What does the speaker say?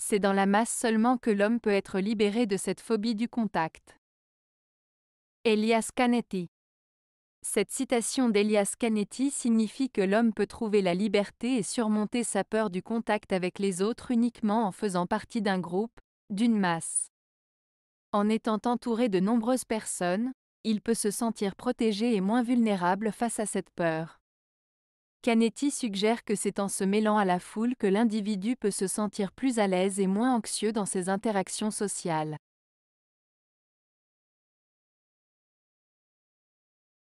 c'est dans la masse seulement que l'homme peut être libéré de cette phobie du contact. Elias Canetti Cette citation d'Elias Canetti signifie que l'homme peut trouver la liberté et surmonter sa peur du contact avec les autres uniquement en faisant partie d'un groupe, d'une masse. En étant entouré de nombreuses personnes, il peut se sentir protégé et moins vulnérable face à cette peur. Canetti suggère que c'est en se mêlant à la foule que l'individu peut se sentir plus à l'aise et moins anxieux dans ses interactions sociales.